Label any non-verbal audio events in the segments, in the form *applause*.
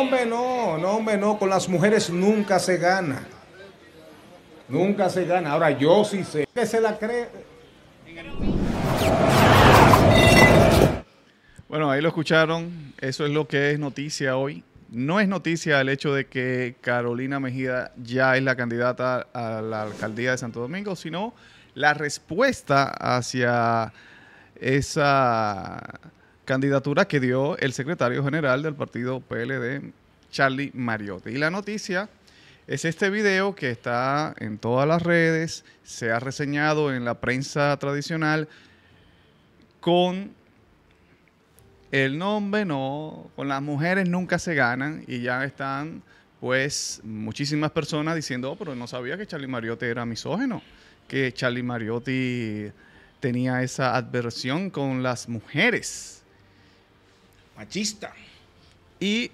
No, hombre, no, no, Con las mujeres nunca se gana. Nunca se gana. Ahora yo sí sé ¿Qué se la cree. Bueno, ahí lo escucharon. Eso es lo que es noticia hoy. No es noticia el hecho de que Carolina Mejía ya es la candidata a la alcaldía de Santo Domingo, sino la respuesta hacia esa candidatura que dio el secretario general del partido PLD, Charlie Mariotti. Y la noticia es este video que está en todas las redes, se ha reseñado en la prensa tradicional con el nombre, no, con las mujeres nunca se ganan y ya están pues muchísimas personas diciendo, oh, pero no sabía que Charlie Mariotti era misógeno, que Charlie Mariotti tenía esa adversión con las mujeres machista. Y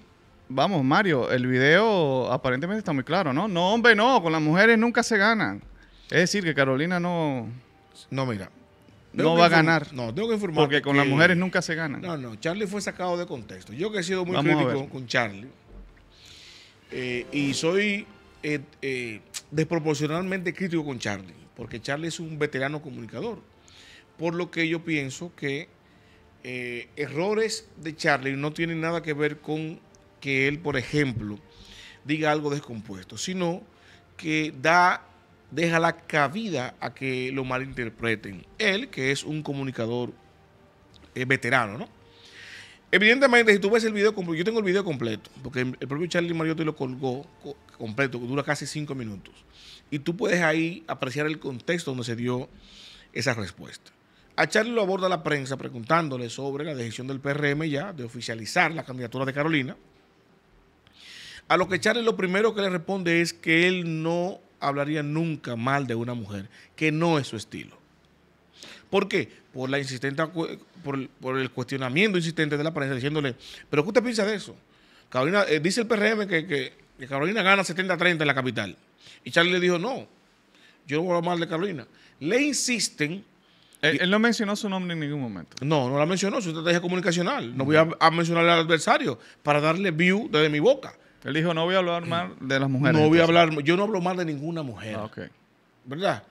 vamos, Mario, el video aparentemente está muy claro, ¿no? No, hombre, no, con las mujeres nunca se ganan. Es decir, que Carolina no... No, mira. No va a ganar. No, tengo que informar. Porque con las mujeres nunca se ganan. No, no, Charlie fue sacado de contexto. Yo que he sido muy crítico con Charlie eh, y soy eh, eh, desproporcionalmente crítico con Charlie, porque Charlie es un veterano comunicador. Por lo que yo pienso que eh, errores de Charlie no tienen nada que ver con que él, por ejemplo, diga algo descompuesto, sino que da, deja la cabida a que lo malinterpreten. Él, que es un comunicador eh, veterano, Evidentemente, si tú ves el video yo tengo el video completo, porque el propio Charlie Mariotti lo colgó completo, dura casi cinco minutos. Y tú puedes ahí apreciar el contexto donde se dio esa respuesta. A Charlie lo aborda la prensa preguntándole sobre la decisión del PRM ya de oficializar la candidatura de Carolina. A lo que Charlie lo primero que le responde es que él no hablaría nunca mal de una mujer, que no es su estilo. ¿Por qué? Por, la insistente, por, el cuestionamiento insistente de la prensa diciéndole, pero ¿qué usted piensa de eso? Carolina, eh, dice el PRM que, que Carolina gana 70-30 en la capital. Y Charlie le dijo, no, yo no voy a hablar mal de Carolina. Le insisten eh, él, no mencionó su nombre en ningún momento. No, no la mencionó, su estrategia comunicacional. No voy a, mencionarle mencionar al adversario para darle view desde mi boca. Él dijo, no voy a hablar mal de las mujeres. No voy a hablar, yo no hablo mal de ninguna mujer. Ah, ¿Verdad?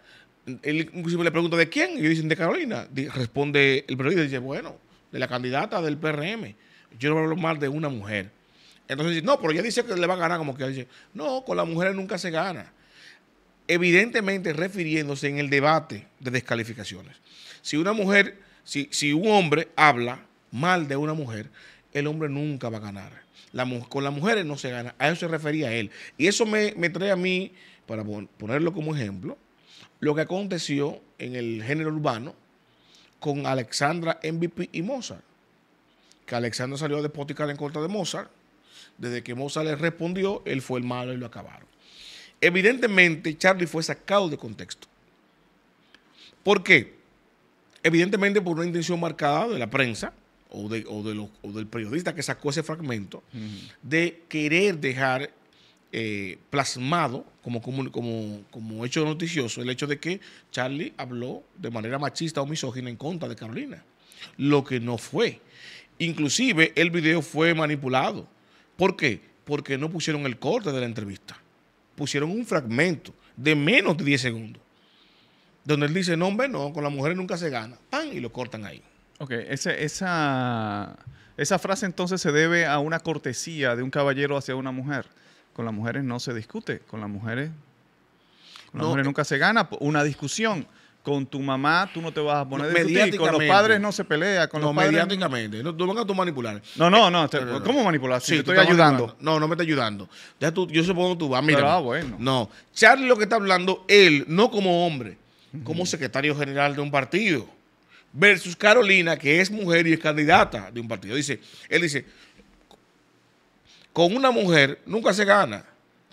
Él inclusive le pregunta de quién, y dicen de Carolina. Responde el periodista y dice, bueno, de la candidata del PRM. Yo no hablo mal de una mujer. Entonces dice, no, pero ella dice que le va a ganar como que dice, no, con las mujeres nunca se gana evidentemente refiriéndose en el debate de descalificaciones. Si una mujer, si, si un hombre habla mal de una mujer, el hombre nunca va a ganar. con las mujeres no se gana. A eso se refería él. Y eso me, me trae a mí, para ponerlo como ejemplo, lo que aconteció en el género urbano con Alexandra MVP y Mozart. Que Alexandra salió a despoticar en contra de Mozart. Desde que Mozart le respondió, él fue el malo y lo acabaron. Evidentemente, Charlie fue sacado de contexto. ¿Por qué? Evidentemente por una intención marcada de la prensa o, del periodista que sacó ese fragmento de querer dejar eh, plasmado como, hecho noticioso el hecho de que Charlie habló de manera machista o misógina en contra de Carolina, lo que no fue. Inclusive el video fue manipulado. ¿Por qué? Porque no pusieron el corte de la entrevista pusieron un fragmento de menos de 10 segundos, donde él dice, no, hombre, no, con las mujeres nunca se gana. ¡Pam! Y lo cortan ahí. Ok, esa, esa frase entonces se debe a una cortesía de un caballero hacia una mujer. Con las mujeres no se discute, con las mujeres, con las mujeres eh, nunca se gana una discusión con tu mamá tú no te vas a poner Mediáticamente. Con los padres no se pelea. Con los padres... mediáticamente. No, no a tú manipular. No, no, no. Eh, eh, eh. ¿Cómo manipular? Sí, te estoy ayudando. No, no me está ayudando. tú, yo supongo tú vas. Mira. ah, bueno. No. Charlie lo que está hablando, él, no como hombre, como secretario general de un partido. Versus Carolina, que es mujer y es candidata de un partido. Dice, él dice, con una mujer nunca se gana.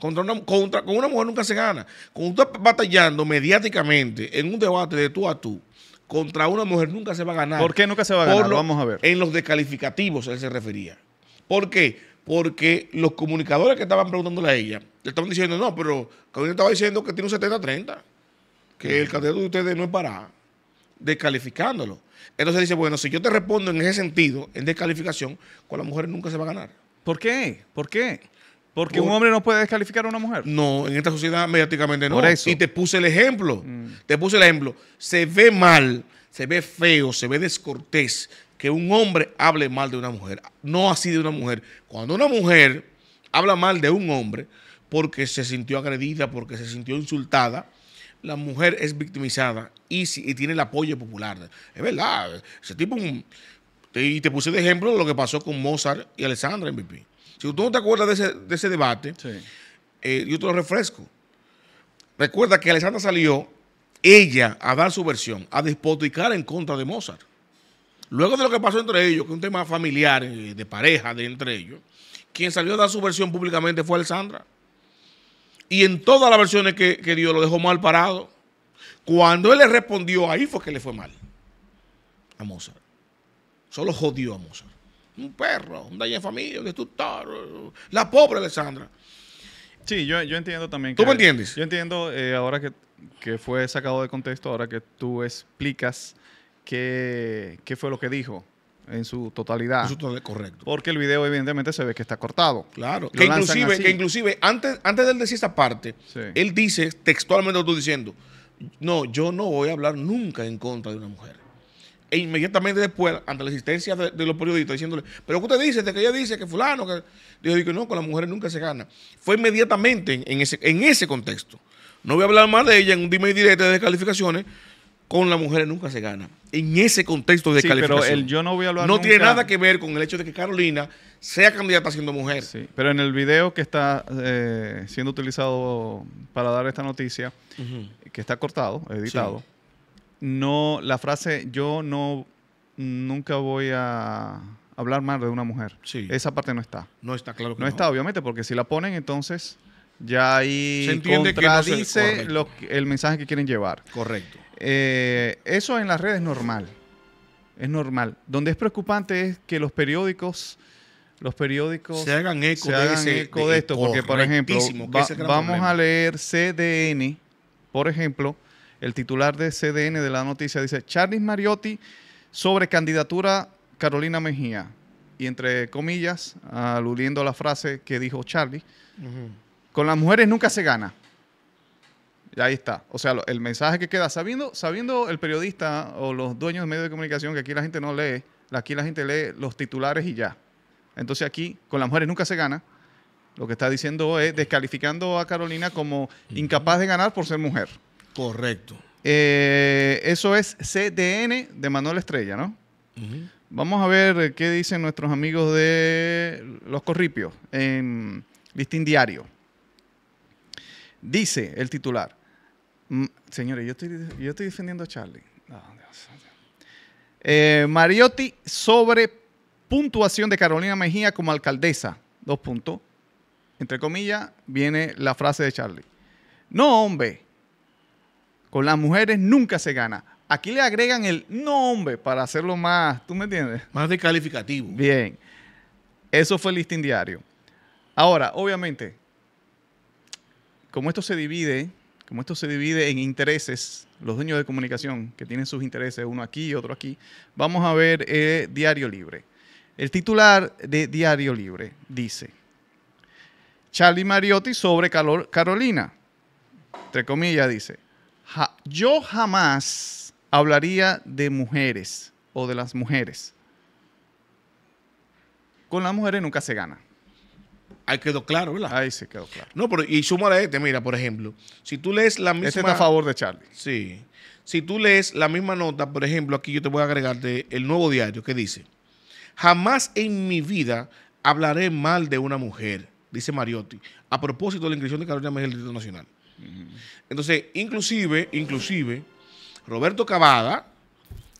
Contra con una mujer nunca se gana. Cuando usted batallando mediáticamente en un debate de tú a tú, contra una mujer nunca se va a ganar. ¿Por qué nunca se va a ganar? Vamos a ver. En los descalificativos él se refería. ¿Por qué? Porque los comunicadores que estaban preguntándole a ella, le estaban diciendo, no, pero Carolina estaba diciendo que tiene un 70-30, que el candidato de ustedes no es para descalificándolo. Entonces dice, bueno, si yo te respondo en ese sentido, en descalificación, con las mujeres nunca se va a ganar. ¿Por qué? ¿Por qué? Porque un hombre no puede descalificar a una mujer. No, en esta sociedad mediáticamente no. Y te puse el ejemplo. Mm. Te puse el ejemplo. Se ve mal, se ve feo, se ve descortés que un hombre hable mal de una mujer. No así de una mujer. Cuando una mujer habla mal de un hombre porque se sintió agredida, porque se sintió insultada, la mujer es victimizada y, tiene el apoyo popular. Es verdad. Ese tipo. y te puse de ejemplo lo que pasó con Mozart y Alessandra en BP. Si tú no te acuerdas de ese, debate, eh, yo te lo refresco. Recuerda que Alessandra salió ella a dar su versión, a despoticar en contra de Mozart. Luego de lo que pasó entre ellos, que es un tema familiar, eh, de pareja, de entre ellos, quien salió a dar su versión públicamente fue Alessandra. Y en todas las versiones que, que dio lo dejó mal parado. Cuando él le respondió, ahí fue que le fue mal a Mozart. Solo jodió a Mozart un perro, un daño de familia, un destructor, la pobre Alessandra. Sí, yo, yo entiendo también. ¿Tú me entiendes? Yo entiendo eh, ahora que, fue sacado de contexto, ahora que tú explicas qué, fue lo que dijo en su totalidad. En su totalidad, correcto. Porque el video evidentemente se ve que está cortado. Claro. Que inclusive, que inclusive, antes, antes de él decir esa parte, él dice textualmente lo que tú diciendo, no, yo no voy a hablar nunca en contra de una mujer e inmediatamente después, ante la existencia de, los periodistas, diciéndole, pero ¿qué usted dice? De que ella dice que fulano, que... Yo digo, no, con las mujeres nunca se gana. Fue inmediatamente en, ese, en ese contexto. No voy a hablar más de ella en un dime directo de descalificaciones, con las mujeres nunca se gana. En ese contexto de sí, Pero el yo no voy a hablar No tiene nada que ver con el hecho de que Carolina sea candidata siendo mujer. pero en el video que está eh, siendo utilizado para dar esta noticia, que está cortado, editado, no, la frase yo no, nunca voy a hablar mal de una mujer. Esa parte no está. No está, claro que no. No está, obviamente, porque si la ponen, entonces ya ahí se entiende el mensaje que quieren llevar. Correcto. Eh, eso en las redes es normal. Es normal. Donde es preocupante es que los periódicos los periódicos se hagan eco, de, esto, porque por ejemplo, vamos a leer CDN, por ejemplo, el titular de CDN de la noticia dice, Charles Mariotti sobre candidatura Carolina Mejía. Y entre comillas, aludiendo a la frase que dijo Charlie, con las mujeres nunca se gana. Y ahí está. O sea, el mensaje que queda, sabiendo, sabiendo el periodista o los dueños de medios de comunicación que aquí la gente no lee, aquí la gente lee los titulares y ya. Entonces aquí, con las mujeres nunca se gana. Lo que está diciendo es descalificando a Carolina como incapaz de ganar por ser mujer. Correcto. Eh, eso es CDN de Manuel Estrella, ¿no? Vamos a ver qué dicen nuestros amigos de Los Corripios en Listín Diario. Dice el titular. Señores, yo estoy, defendiendo a Charlie. Eh, Mariotti sobre puntuación de Carolina Mejía como alcaldesa. Dos puntos. Entre comillas, viene la frase de Charlie. No, hombre. Con las mujeres nunca se gana. Aquí le agregan el nombre para hacerlo más, ¿tú me entiendes? Más de calificativo. Bien. Eso fue el listing diario. Ahora, obviamente, como esto se divide, como esto se divide en intereses, los dueños de comunicación que tienen sus intereses, uno aquí y otro aquí, vamos a ver eh, Diario Libre. El titular de Diario Libre dice, Charlie Mariotti sobre Carolina, entre comillas dice, yo jamás hablaría de mujeres o de las mujeres. Con las mujeres nunca se gana. Ahí quedó claro, ¿verdad? Ahí se quedó claro. No, pero y súmale a este, mira, por ejemplo, si tú lees la este misma... Este a favor de Charlie. Sí. Si tú lees la misma nota, por ejemplo, aquí yo te voy a agregar el nuevo diario que dice, jamás en mi vida hablaré mal de una mujer, dice Mariotti, a propósito de la inscripción de Carolina Mejía del Distrito Nacional. Entonces, inclusive, inclusive, Roberto Cavada,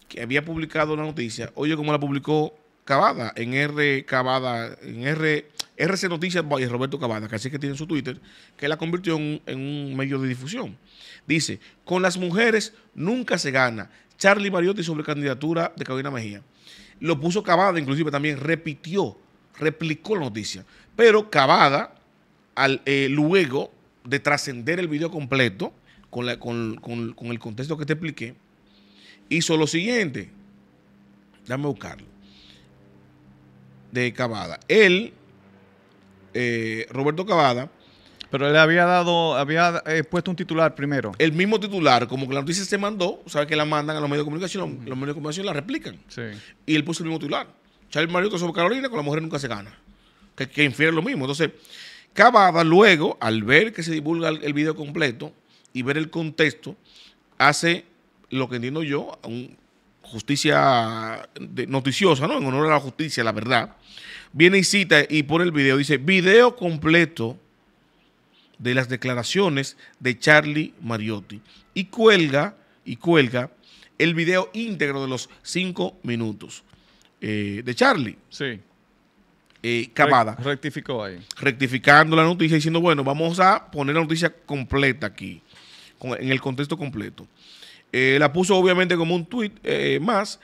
que había publicado una noticia, oye cómo la publicó Cavada, en R Cavada, en R, RC Noticias y Roberto Cavada, que así que tiene su Twitter, que la convirtió en, un medio de difusión. Dice, con las mujeres nunca se gana. Charlie Mariotti sobre candidatura de Carolina Mejía. Lo puso Cavada, inclusive también repitió, replicó la noticia. Pero Cavada, al, eh, luego de trascender el video completo con, el contexto que te expliqué, hizo lo siguiente. Dame buscarlo. De Cavada. Él, eh, Roberto Cavada. Pero él había dado, había eh, puesto un titular primero. El mismo titular, como que la noticia se mandó, sabes que la mandan a los medios de comunicación, los medios de comunicación la replican. Y él puso el mismo titular. Charles Mariota sobre Carolina con la mujer nunca se gana. Que, que infiere lo mismo. Entonces, Cavada luego, al ver que se divulga el video completo y ver el contexto, hace lo que entiendo yo, un justicia noticiosa, ¿no? En honor a la justicia, la verdad. Viene y cita y pone el video, dice, video completo de las declaraciones de Charlie Mariotti. Y cuelga, y cuelga el video íntegro de los cinco minutos eh, de Charlie. Sí eh, rectificó ahí. Rectificando la noticia, diciendo, bueno, vamos a poner la noticia completa aquí, en el contexto completo. Eh, la puso obviamente como un tuit eh, más,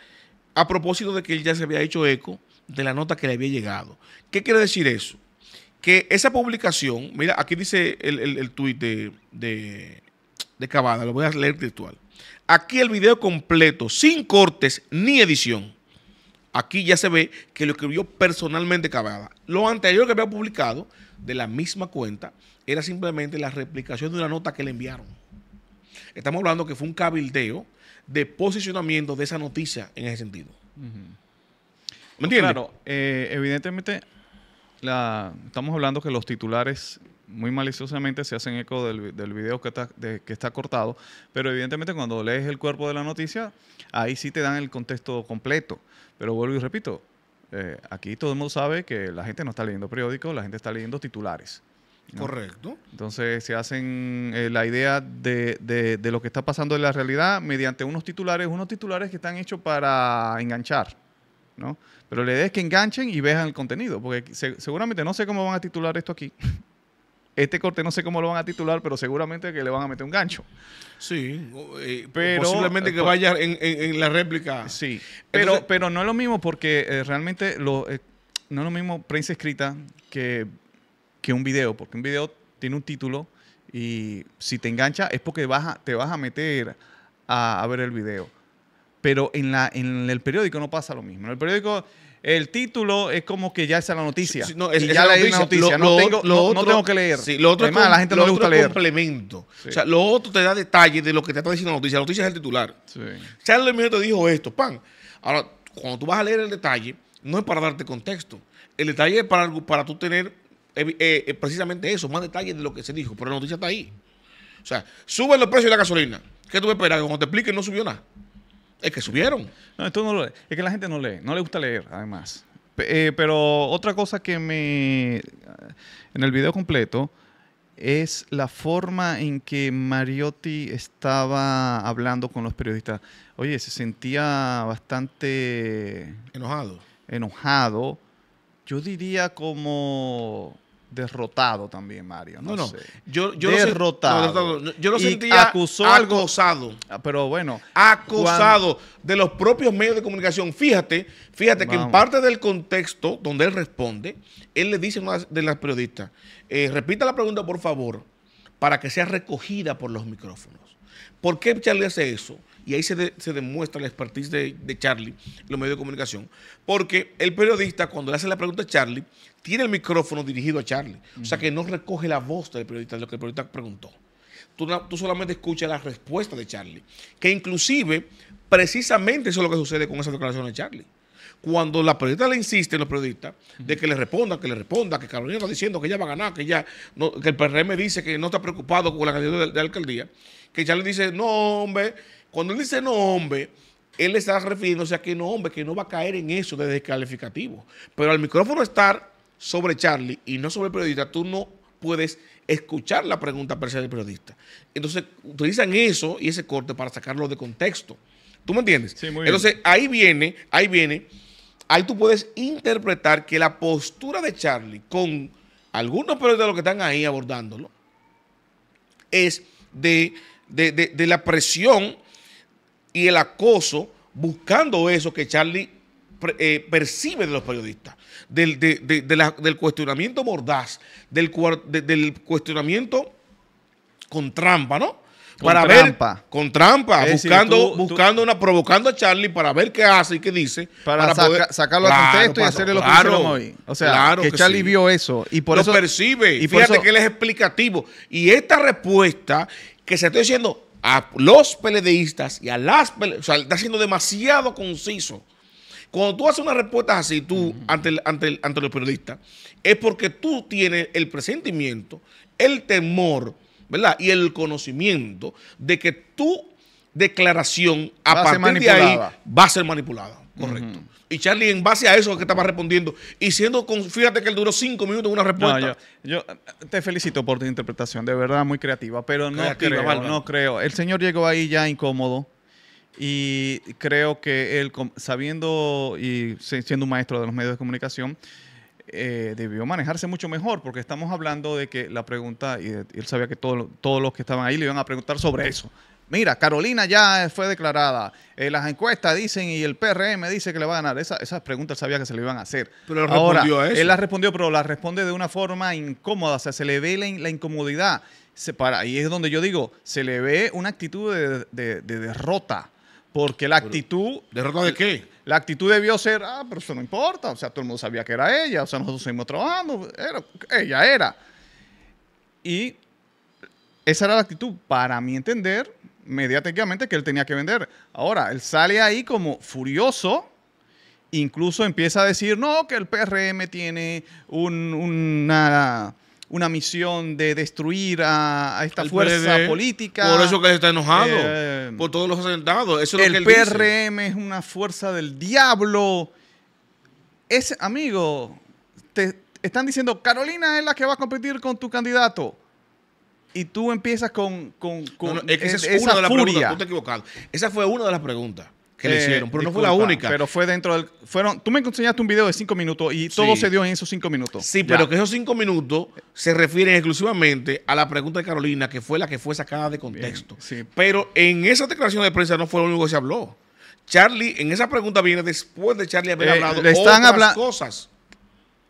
a propósito de que ya se había hecho eco de la nota que le había llegado. ¿Qué quiere decir eso? Que esa publicación, mira, aquí dice el, el, tuit de, de, de Cavada, lo voy a leer textual. Aquí el video completo, sin cortes ni edición. Aquí ya se ve que lo escribió personalmente Cavada. Lo anterior que había publicado de la misma cuenta era simplemente la replicación de una nota que le enviaron. Estamos hablando que fue un cabildeo de posicionamiento de esa noticia en ese sentido. ¿Me entiendes? Claro, eh, evidentemente estamos hablando que los titulares muy maliciosamente se hacen eco del, del video que está, cortado, pero evidentemente cuando lees el cuerpo de la noticia, ahí sí te dan el contexto completo. Pero vuelvo y repito, eh, aquí todo el mundo sabe que la gente no está leyendo periódicos, la gente está leyendo titulares. Correcto. Entonces se hacen eh, la idea de, lo que está pasando en la realidad mediante unos titulares, unos titulares que están hechos para enganchar. ¿no? Pero la idea es que enganchen y vean el contenido, porque seguramente no sé cómo van a titular esto aquí. *laughs* Este corte no sé cómo lo van a titular, pero seguramente que le van a meter un gancho. Sí, eh, pero, posiblemente eh, que vaya en, la réplica. Sí, pero, pero no es lo mismo porque eh, realmente no es lo mismo prensa escrita que, que un video, porque un video tiene un título y si te engancha es porque te vas a meter a, ver el video. Pero en, la, en el periódico no pasa lo mismo. En el periódico el título es como que ya es la noticia. no, es, ya la noticia. no, tengo, que leer. Sí, lo otro Además, la gente no le gusta leer. complemento. O sea, lo otro te da detalles de lo que te está diciendo la noticia. La noticia es el titular. Charles Mier te dijo esto, pan. Ahora, cuando tú vas a leer el detalle, no es para darte contexto. El detalle es para, para tú tener eh, eh, eh, precisamente eso, más detalles de lo que se dijo. Pero la noticia está ahí. O sea, suben los precios de la gasolina. ¿Qué tú esperas? Que cuando te expliquen no subió nada. Es que subieron. No, esto no lo Es que la gente no lee. No le gusta leer, además. Eh, pero otra cosa que me. En el video completo es la forma en que Mariotti estaba hablando con los periodistas. Oye, se sentía bastante... Enojado. Enojado. Yo diría como derrotado también, Mario. No, no. Yo, yo derrotado. Lo yo lo sentía algo acosado. Ah, pero bueno. Acosado de los propios medios de comunicación. Fíjate, fíjate que en parte del contexto donde él responde, él le dice a una de las periodistas, eh, repita la pregunta por favor, para que sea recogida por los micrófonos. ¿Por qué Charlie hace eso? Y ahí se, demuestra la expertise de, de Charlie, los medios de comunicación. Porque el periodista, cuando le hace la pregunta a Charlie, tiene el micrófono dirigido a Charlie. O sea que no recoge la voz del periodista, de lo que el periodista preguntó. Tú, solamente escuchas la respuesta de Charlie. Que inclusive, precisamente eso es lo que sucede con esa declaración de Charlie. Cuando la periodista le insiste, a los periodistas, de que le responda, que le responda, que Carolina está diciendo que ella va a ganar, que ya que el PRM dice que no está preocupado con la candidatura de, de la alcaldía, que Charlie dice, no, hombre, cuando él dice no hombre, él está refiriéndose a que no hombre, que no va a caer en eso de descalificativo. Pero al micrófono estar sobre Charlie y no sobre el periodista, tú no puedes escuchar la pregunta per del periodista. Entonces, utilizan eso y ese corte para sacarlo de contexto. ¿Tú me entiendes? Sí, muy Entonces, ahí viene, ahí viene, ahí tú puedes interpretar que la postura de Charlie con algunos periodistas de los que están ahí abordándolo es de, de la presión y el acoso buscando eso que Charlie eh, percibe de los periodistas, del, cuestionamiento mordaz, del, del, cuestionamiento con trampa, ¿no? Con trampa. con trampa, buscando, buscando una, provocando a Charlie para ver qué hace y qué dice. Para, sacarlo al a contexto y hacerle lo que O sea, que, Charlie vio eso y por lo percibe. Y fíjate que él es explicativo. Y esta respuesta que se está diciendo, a los peledeístas y a las o sea, está siendo demasiado conciso. Cuando tú haces una respuesta así, tú, ante, ante, ante, los periodistas, es porque tú tienes el presentimiento, el temor, ¿verdad? Y el conocimiento de que tú declaración a, partir de ahí va a ser manipulada. Correcto. Y Charlie, en base a eso que estaba respondiendo, y siendo, con, fíjate que él duró cinco minutos una respuesta. yo, eh, te felicito por tu interpretación, de verdad muy creativa, pero no creo, no creo. El señor llegó ahí ya incómodo y creo que él, sabiendo y siendo un maestro de los medios de comunicación, eh, debió manejarse mucho mejor, porque estamos hablando de que la pregunta, y, él sabía que todo, todos los que estaban ahí le iban a preguntar sobre eso, Mira, Carolina ya eh, fue declarada. Eh, las encuestas dicen y el PRM dice que le va a ganar. esas preguntas sabía que se le iban a hacer. Pero él respondió a eso. Él las respondió, pero las responde de una forma incómoda. O sea, se le ve la, incomodidad. Se para, y es donde yo digo, se le ve una actitud de, derrota. Porque la actitud. ¿Derrota de qué? La actitud debió ser, ah, pero eso no importa. O sea, todo el mundo sabía que era ella. O sea, nosotros seguimos trabajando. ella era. Y esa era la actitud, para mi entender, mediáticamente que él tenía que vender. Ahora, él sale ahí como furioso, incluso empieza a decir, no, que el PRM tiene una, una, misión de destruir a, esta fuerza política. Por eso que está enojado, eh, por todos los asentados. el PRM es una fuerza del diablo. Ese, amigo, te están diciendo, Carolina es la que va a competir con tu candidato y tú empiezas con, con, esa, furia. Esa fue una de las preguntas que le eh, hicieron, pero no fue la única. Pero fue dentro del... Fueron, tú me enseñaste un video de cinco minutos y todo se dio en esos cinco minutos. Sí, pero que esos cinco minutos se refieren exclusivamente a la pregunta de Carolina, que fue la que fue sacada de contexto. sí. Pero en esa declaración de prensa no fue lo único que se habló. Charlie, en esa pregunta viene después de Charlie haber eh, hablado de otras cosas.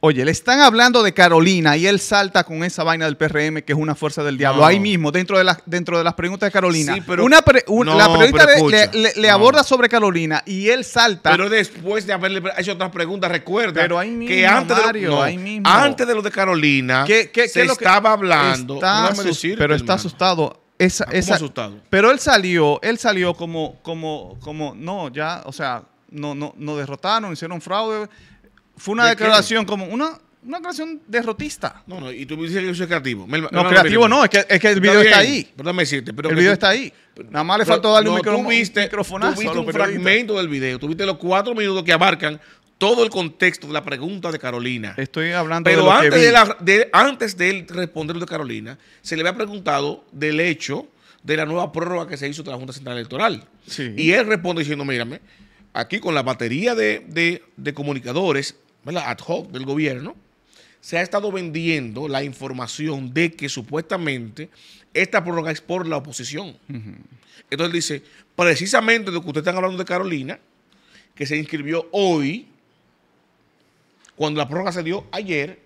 Oye, le están hablando de Carolina y él salta con esa vaina del PRM que es una fuerza del diablo. Ahí mismo, dentro de, la, dentro de las preguntas de Carolina. Sí, pero, una la pregunta le, aborda sobre Carolina y él salta. Pero después de haberle hecho otras preguntas, recuerda pero que antes, de lo, antes de lo de Carolina ¿Qué, qué, se estaba hablando. pero está asustado. Ah, asustado. Pero él salió, él salió como, como, como, no, ya, o sea, no, no, no derrotaron, hicieron fraude fue una declaración como una, una declaración derrotista. No, no, y tú me dices que yo soy creativo. no, creativo no, es que, es que el video está, ahí. Perdóname decirte, pero. El video está ahí. Nada más le faltó darle un micrófono. Tú viste, viste un fragmento del video, tuviste los cuatro minutos que abarcan todo el contexto de la pregunta de Carolina. Estoy hablando de lo antes De, de antes de él responder de Carolina, se le había preguntado del hecho de la nueva prórroga que se hizo de la Junta Central Electoral. Y él responde diciendo, mírame, aquí con la batería de, de comunicadores ad hoc del gobierno, se ha estado vendiendo la información de que supuestamente esta prórroga es por la oposición. Entonces dice, precisamente de lo que ustedes están hablando de Carolina, que se inscribió hoy, cuando la prórroga se dio ayer,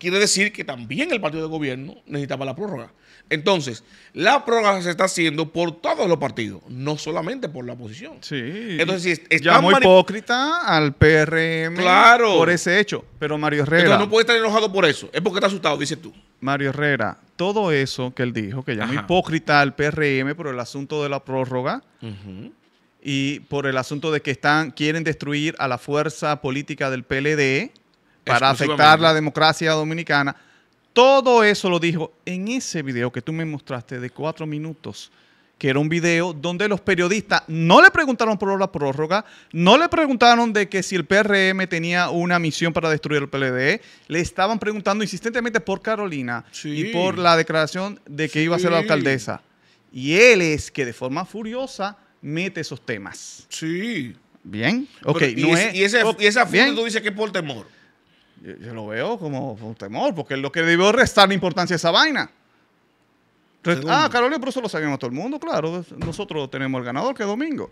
Quiere decir que también el partido de gobierno necesitaba la prórroga. Entonces, la prórroga se está haciendo por todos los partidos, no solamente por la oposición. Sí. Entonces, si llamó hipócrita al PRM por ese hecho, pero Mario Herrera... no puede estar enojado por eso, es porque está asustado, dices tú. Mario Herrera, todo eso que él dijo, que llamó hipócrita al PRM por el asunto de la prórroga, y por el asunto de que están, quieren destruir a la fuerza política del PLD, para afectar la democracia dominicana. Todo eso lo dijo en ese video que tú me mostraste de cuatro minutos, que era un video donde los periodistas no le preguntaron por la prórroga, no le preguntaron de que si el PRM tenía una misión para destruir el PLD, e, le estaban preguntando insistentemente por Carolina y por la declaración de que iba a ser la alcaldesa. Y él es que de forma furiosa mete esos temas. Sí. Bien, ok. y, esa, dice que es por temor. Yo, lo veo como un temor, porque lo que debió restar la importancia a esa vaina. Ah, Carolina, pero eso lo sabemos todo el mundo, claro. Nosotros tenemos el ganador que es domingo.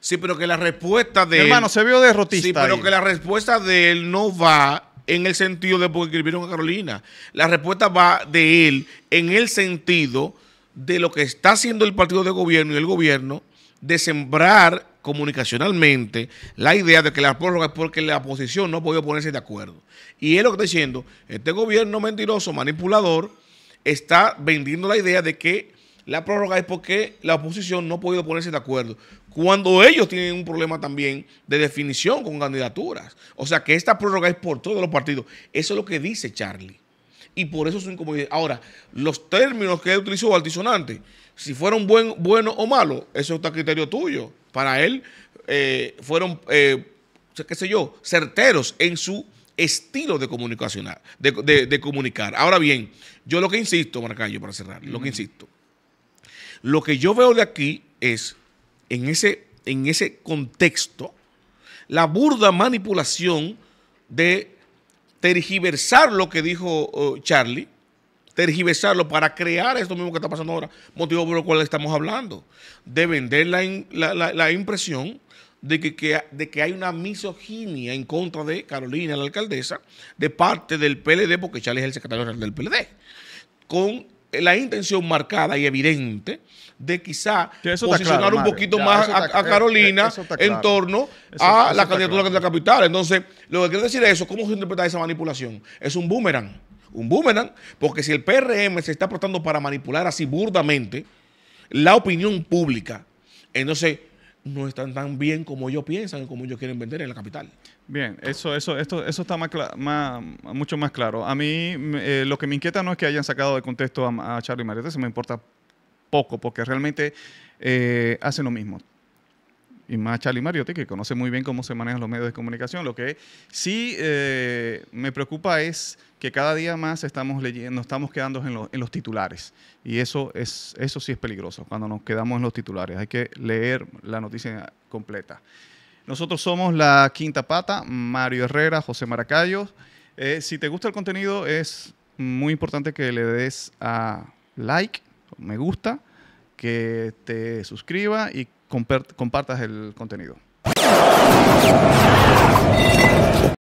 Sí, pero que la respuesta de. hermano, se vio derrotista. Sí, pero que la respuesta de él no va en el sentido de porque escribieron a Carolina. La respuesta va de él en el sentido de lo que está haciendo el partido de gobierno y el gobierno de sembrar comunicacionalmente la idea de que la prórroga es porque la oposición no ha podido ponerse de acuerdo. Y es lo que está diciendo, este gobierno mentiroso, manipulador, está vendiendo la idea de que la prórroga es porque la oposición no ha podido ponerse de acuerdo, cuando ellos tienen un problema también de definición con candidaturas. O sea que esta prórroga es por todos los partidos. Eso es lo que dice Charlie. Y por eso es un incomodidad. Ahora, los términos que utilizó altisonante, si fueron buen, bueno o malo, eso está a criterio tuyo para él eh, fueron, eh, qué sé yo, certeros en su estilo de, comunicacional, de, comunicar. Ahora bien, yo lo que insisto, Maracayo, para cerrar, lo que insisto, lo que yo veo de aquí es, en ese, en ese contexto, la burda manipulación de tergiversar lo que dijo oh, Charlie tergiversarlo para crear esto mismo que está pasando ahora, motivo por el cual estamos hablando, de vender la, la, impresión de que, de que hay una misoginia en contra de Carolina, la alcaldesa, de parte del PLD, porque Charlie es el secretario general del PLD, con la intención marcada y evidente de quizá posicionar un poquito más a, Carolina en torno a la candidatura de la capital. Entonces, lo que quiero decir es eso, ¿cómo se interpreta esa manipulación? Es un boomerang un boomerang, porque si el PRM se está aportando para manipular así burdamente la opinión pública, entonces no están tan bien como ellos piensan y como ellos quieren vender en la capital. Bien, eso, eso, esto, eso está más, mucho más claro. A mí eh, lo que me inquieta no es que hayan sacado de contexto a, Charlie Mariette, eso me importa poco, porque realmente eh, hacen lo mismo y más Charlie Mariotti, que conoce muy bien cómo se manejan los medios de comunicación. Lo que sí eh, me preocupa es que cada día más estamos leyendo, estamos quedando en, los titulares. Y eso, es, eso sí es peligroso, cuando nos quedamos en los titulares. Hay que leer la noticia completa. Nosotros somos la Quinta Pata, Mario Herrera, José Maracayo. Eh, si te gusta el contenido, es muy importante que le des a like, me gusta, que te suscriba y compartas el contenido.